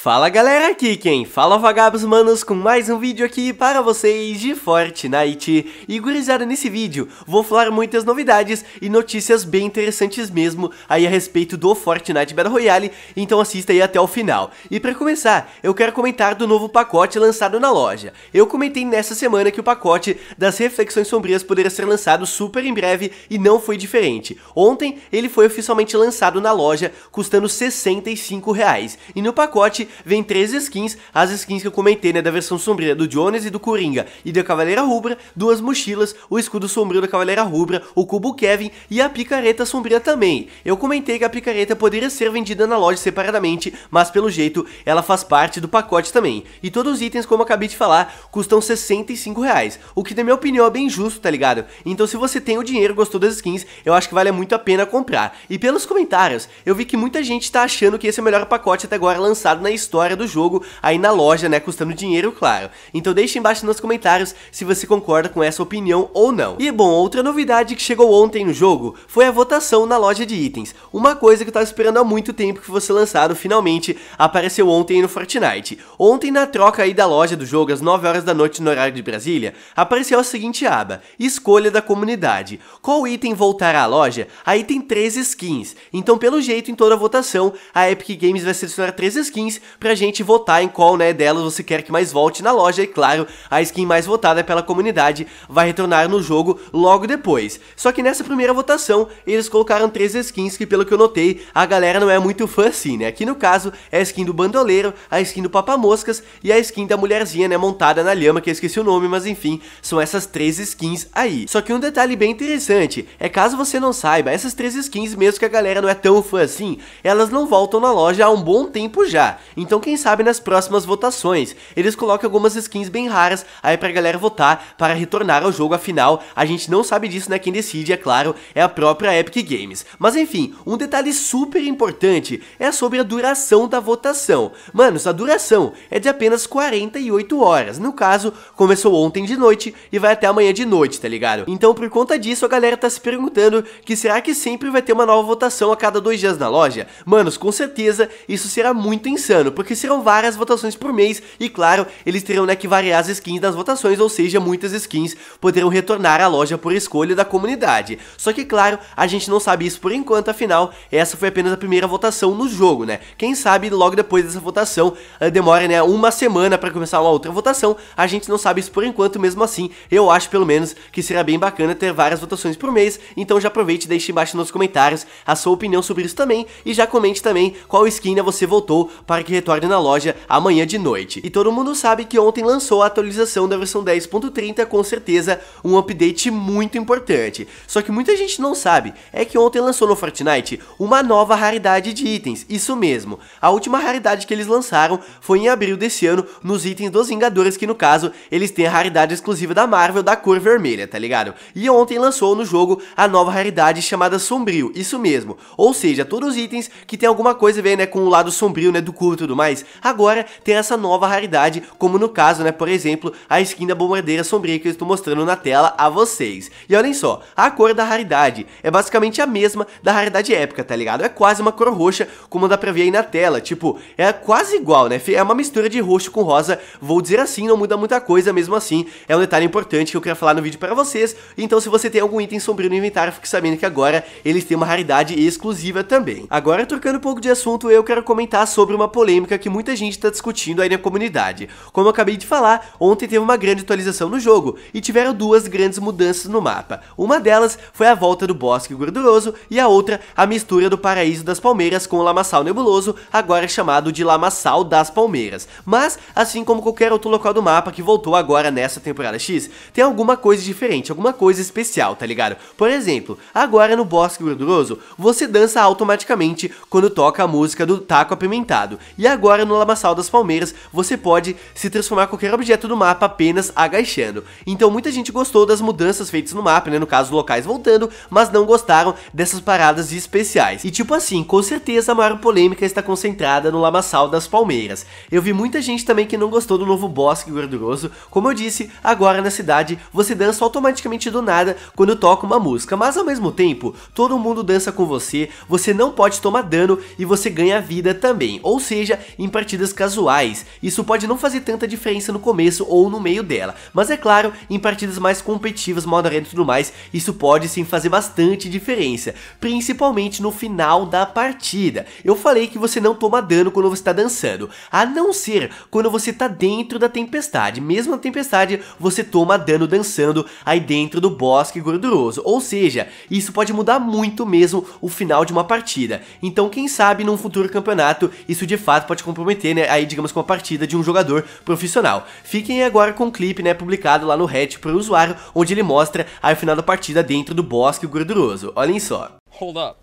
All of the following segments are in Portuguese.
Fala galera aqui quem fala é vagabos manos com mais um vídeo aqui para vocês de Fortnite E gurizada nesse vídeo vou falar muitas novidades e notícias bem interessantes mesmo aí a respeito do Fortnite Battle Royale Então assista aí até o final E para começar eu quero comentar do novo pacote lançado na loja Eu comentei nessa semana que o pacote das reflexões sombrias poderia ser lançado super em breve e não foi diferente Ontem ele foi oficialmente lançado na loja custando 65 reais E no pacote vem três skins, as skins que eu comentei, né, da versão sombria do Jones e do Coringa e da Cavaleira Rubra, duas mochilas, o escudo sombrio da Cavaleira Rubra, o cubo Kevin e a picareta sombria também. Eu comentei que a picareta poderia ser vendida na loja separadamente, mas pelo jeito ela faz parte do pacote também. E todos os itens, como eu acabei de falar, custam 65 reais, o que na minha opinião é bem justo, tá ligado? Então se você tem o dinheiro, gostou das skins, eu acho que vale muito a pena comprar. E pelos comentários, eu vi que muita gente tá achando que esse é o melhor pacote até agora lançado na história do jogo aí na loja, né, custando dinheiro, claro. Então deixe embaixo nos comentários se você concorda com essa opinião ou não. E bom, outra novidade que chegou ontem no jogo foi a votação na loja de itens. Uma coisa que eu tava esperando há muito tempo que fosse lançado, finalmente apareceu ontem no Fortnite. Ontem na troca aí da loja do jogo às 9 horas da noite no horário de Brasília, apareceu a seguinte aba: escolha da comunidade. Qual item voltar à loja? Aí tem 13 skins. Então, pelo jeito, em toda a votação, a Epic Games vai selecionar 13 skins pra gente votar em qual né, delas você quer que mais volte na loja. E claro, a skin mais votada pela comunidade vai retornar no jogo logo depois. Só que nessa primeira votação, eles colocaram três skins que, pelo que eu notei, a galera não é muito fã assim, né? Aqui no caso, é a skin do bandoleiro, a skin do papamoscas e a skin da mulherzinha, né, montada na lhama, que eu esqueci o nome, mas enfim, são essas três skins aí. Só que um detalhe bem interessante é caso você não saiba, essas três skins, mesmo que a galera não é tão fã assim, elas não voltam na loja há um bom tempo já. Então quem sabe nas próximas votações eles coloquem algumas skins bem raras aí pra galera votar para retornar ao jogo, afinal a gente não sabe disso, né? Quem decide, é claro, é a própria Epic Games. Mas enfim, um detalhe super importante é sobre a duração da votação. Manos, a duração é de apenas 48 horas, no caso, começou ontem de noite e vai até amanhã de noite, tá ligado? Então por conta disso a galera tá se perguntando que será que sempre vai ter uma nova votação a cada dois dias na loja? Manos, com certeza isso será muito insano ano, porque serão várias votações por mês e, claro, eles terão né, que variar as skins das votações, ou seja, muitas skins poderão retornar à loja por escolha da comunidade. Só que, claro, a gente não sabe isso por enquanto, afinal, essa foi apenas a primeira votação no jogo, né? Quem sabe logo depois dessa votação eh, demora né, uma semana para começar uma outra votação, a gente não sabe isso por enquanto, mesmo assim, eu acho pelo menos que será bem bacana ter várias votações por mês, então já aproveite e deixe embaixo nos comentários a sua opinião sobre isso também, e já comente também qual skin né, você votou para que retorne na loja amanhã de noite. E todo mundo sabe que ontem lançou a atualização da versão 10.30, com certeza um update muito importante. Só que muita gente não sabe, é que ontem lançou no Fortnite uma nova raridade de itens, isso mesmo. A última raridade que eles lançaram foi em abril desse ano nos itens dos Vingadores, que no caso eles têm a raridade exclusiva da Marvel da cor vermelha, tá ligado? E ontem lançou no jogo a nova raridade chamada Sombrio, isso mesmo. Ou seja, todos os itens que tem alguma coisa a ver né, com o lado sombrio né, do culto tudo mais, agora tem essa nova raridade, como no caso, né, por exemplo, a skin da Bombardeira Sombria que eu estou mostrando na tela a vocês. E olhem só, a cor da raridade é basicamente a mesma da raridade épica, tá ligado? É quase uma cor roxa, como dá pra ver aí na tela, tipo, é quase igual, né? É uma mistura de roxo com rosa, vou dizer assim, não muda muita coisa, mesmo assim, é um detalhe importante que eu queria falar no vídeo para vocês, então se você tem algum item sombrio no inventário, fique sabendo que agora eles têm uma raridade exclusiva também. Agora, trocando um pouco de assunto, eu quero comentar sobre uma polêmica polêmica que muita gente está discutindo aí na comunidade. Como eu acabei de falar, ontem teve uma grande atualização no jogo e tiveram duas grandes mudanças no mapa. Uma delas foi a volta do Bosque Gorduroso e a outra a mistura do Paraíso das Palmeiras com o Lamaçal Nebuloso, agora chamado de Lamaçal das Palmeiras. Mas, assim como qualquer outro local do mapa que voltou agora nessa temporada X, tem alguma coisa diferente, alguma coisa especial, tá ligado? Por exemplo, agora no Bosque Gorduroso, você dança automaticamente quando toca a música do Taco Apimentado, e agora no Lamaçal das Palmeiras, você pode se transformar qualquer objeto do mapa apenas agachando. Então muita gente gostou das mudanças feitas no mapa, né, no caso locais voltando, mas não gostaram dessas paradas especiais. E tipo assim, com certeza a maior polêmica está concentrada no Lamaçal das Palmeiras. Eu vi muita gente também que não gostou do novo bosque gorduroso, como eu disse, agora na cidade você dança automaticamente do nada quando toca uma música, mas ao mesmo tempo, todo mundo dança com você, você não pode tomar dano e você ganha vida também, ou seja, seja em partidas casuais. Isso pode não fazer tanta diferença no começo ou no meio dela, mas é claro, em partidas mais competitivas, modo arena e tudo mais, isso pode sim fazer bastante diferença, principalmente no final da partida. Eu falei que você não toma dano quando você está dançando, a não ser quando você está dentro da tempestade. Mesmo na tempestade, você toma dano dançando aí dentro do bosque gorduroso, ou seja, isso pode mudar muito mesmo o final de uma partida. Então, quem sabe num futuro campeonato, isso de fato fato pode comprometer, né, aí digamos com a partida de um jogador profissional. Fiquem agora com o um clipe, né, publicado lá no Reddit para o usuário, onde ele mostra a final da partida dentro do bosque gorduroso. Olhem só. Hold up.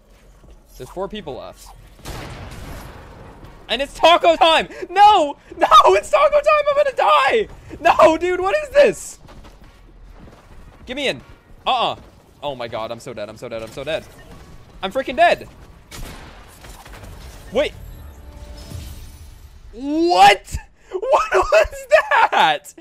There's four people left. And it's taco time! No! No, it's taco time! I'm gonna die! No, dude, what is this? Give me in. Uh-uh. Oh my god, I'm so dead, I'm so dead, I'm so dead. I'm freaking dead! Wait, What? What was that?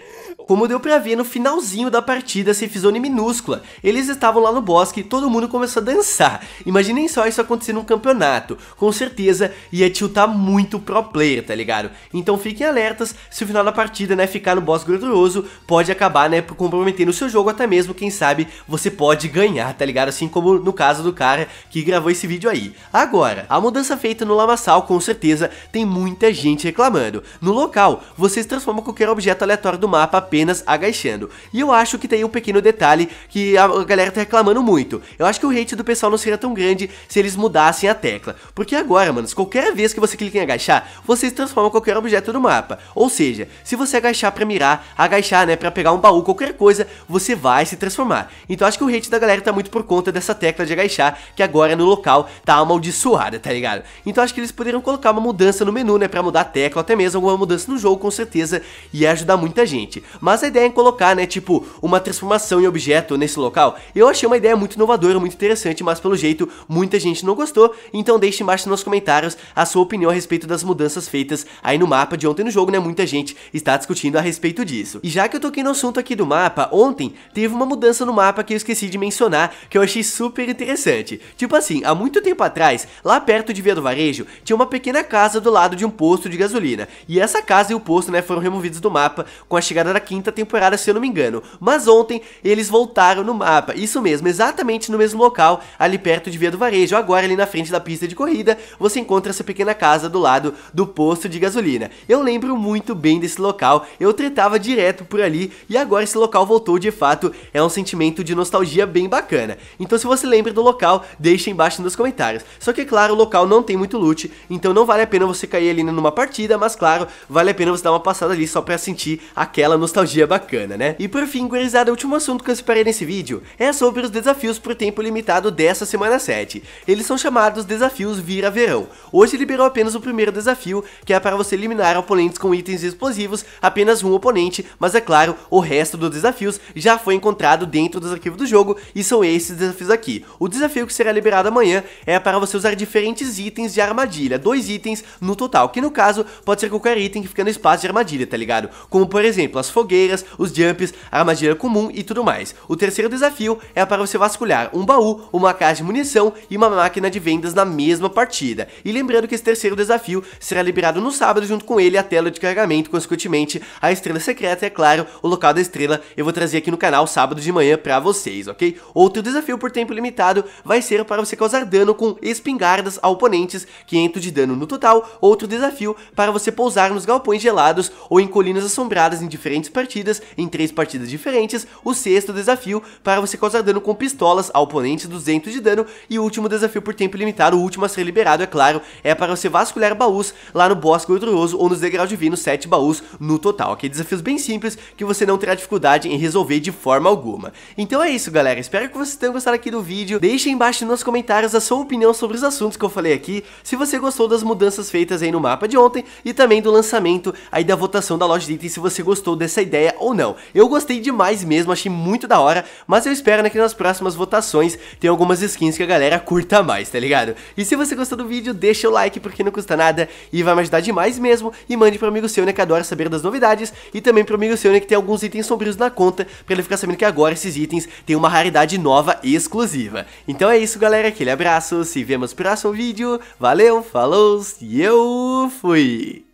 Como deu pra ver no finalzinho da partida, sem Fizone minúscula. Eles estavam lá no bosque e todo mundo começou a dançar. Imaginem só isso acontecer num campeonato. Com certeza ia tiltar muito pro player, tá ligado? Então fiquem alertas, se o final da partida, né, ficar no bosque gorduroso, pode acabar, né, comprometendo o seu jogo, até mesmo, quem sabe, você pode ganhar, tá ligado? Assim como no caso do cara que gravou esse vídeo aí. Agora, a mudança feita no Lamaçal, com certeza, tem muita gente reclamando. No local, vocês transformam qualquer objeto aleatório do mapa apenas agachando. E eu acho que tem um pequeno detalhe que a galera tá reclamando muito. Eu acho que o hate do pessoal não seria tão grande se eles mudassem a tecla. Porque agora, manos, qualquer vez que você clica em agachar, vocês transformam qualquer objeto do mapa. Ou seja, se você agachar pra mirar, agachar, né, pra pegar um baú, qualquer coisa, você vai se transformar. Então acho que o hate da galera tá muito por conta dessa tecla de agachar, que agora no local tá amaldiçoada, tá ligado? Então acho que eles poderiam colocar uma mudança no menu, né, pra mudar a tecla, até mesmo alguma mudança no jogo show com certeza ia ajudar muita gente. Mas a ideia é colocar, né, tipo, uma transformação em objeto nesse local, eu achei uma ideia muito inovadora, muito interessante, mas pelo jeito muita gente não gostou, então deixe embaixo nos comentários a sua opinião a respeito das mudanças feitas aí no mapa de ontem no jogo, né, muita gente está discutindo a respeito disso. E já que eu toquei no assunto aqui do mapa, ontem teve uma mudança no mapa que eu esqueci de mencionar, que eu achei super interessante. Tipo assim, há muito tempo atrás, lá perto de Via do Varejo, tinha uma pequena casa do lado de um posto de gasolina, e essa casa e o posto né, foram removidos do mapa com a chegada da quinta temporada, se eu não me engano. Mas ontem eles voltaram no mapa, isso mesmo, exatamente no mesmo local, ali perto de Via do Varejo. Agora, ali na frente da pista de corrida, você encontra essa pequena casa do lado do posto de gasolina. Eu lembro muito bem desse local, eu tretava direto por ali e agora esse local voltou de fato. É um sentimento de nostalgia bem bacana. Então, se você lembra do local, deixa embaixo nos comentários. Só que, é claro, o local não tem muito loot, então não vale a pena você cair ali numa partida, mas claro, vale a pena pena você dar uma passada ali só pra sentir aquela nostalgia bacana, né? E por fim, gurizada, o último assunto que eu separei nesse vídeo é sobre os desafios por tempo limitado dessa semana 7. Eles são chamados desafios vira verão. Hoje liberou apenas o primeiro desafio, que é para você eliminar oponentes com itens explosivos, apenas um oponente, mas é claro, o resto dos desafios já foi encontrado dentro dos arquivos do jogo e são esses desafios aqui. O desafio que será liberado amanhã é para você usar diferentes itens de armadilha, dois itens no total, que no caso pode ser qualquer item que fica no espaço de armadilha, tá ligado? Como por exemplo, as fogueiras, os jumps, a armadilha comum e tudo mais. O terceiro desafio é para você vasculhar um baú, uma caixa de munição e uma máquina de vendas na mesma partida. E lembrando que esse terceiro desafio será liberado no sábado junto com ele a tela de carregamento, consequentemente a estrela secreta, é claro, o local da estrela eu vou trazer aqui no canal sábado de manhã pra vocês, ok? Outro desafio por tempo limitado vai ser para você causar dano com espingardas a oponentes, 500 de dano no total. Outro desafio para você pousar nos galpões ou em colinas assombradas em diferentes partidas, em três partidas diferentes, o sexto desafio para você causar dano com pistolas ao oponente 200 de dano e o último desafio por tempo limitado, o último a ser liberado, é claro, é para você vasculhar baús lá no Bosque Glorioso ou nos Degraus Divinos, 7 baús no total, ok? Desafios bem simples que você não terá dificuldade em resolver de forma alguma. Então é isso, galera, espero que vocês tenham gostado aqui do vídeo, deixem embaixo nos comentários a sua opinião sobre os assuntos que eu falei aqui, se você gostou das mudanças feitas aí no mapa de ontem e também do lançamento aí da votação da loja de itens, se você gostou dessa ideia ou não. Eu gostei demais mesmo, achei muito da hora, mas eu espero né, que nas próximas votações tenha algumas skins que a galera curta mais, tá ligado? E se você gostou do vídeo, deixa o like porque não custa nada e vai me ajudar demais mesmo. E mande pro amigo seu, né, que adora saber das novidades e também pro amigo seu, né, que tem alguns itens sombrios na conta pra ele ficar sabendo que agora esses itens têm uma raridade nova e exclusiva. Então é isso, galera, aquele abraço, se vemos no próximo vídeo, valeu, falou e eu fui!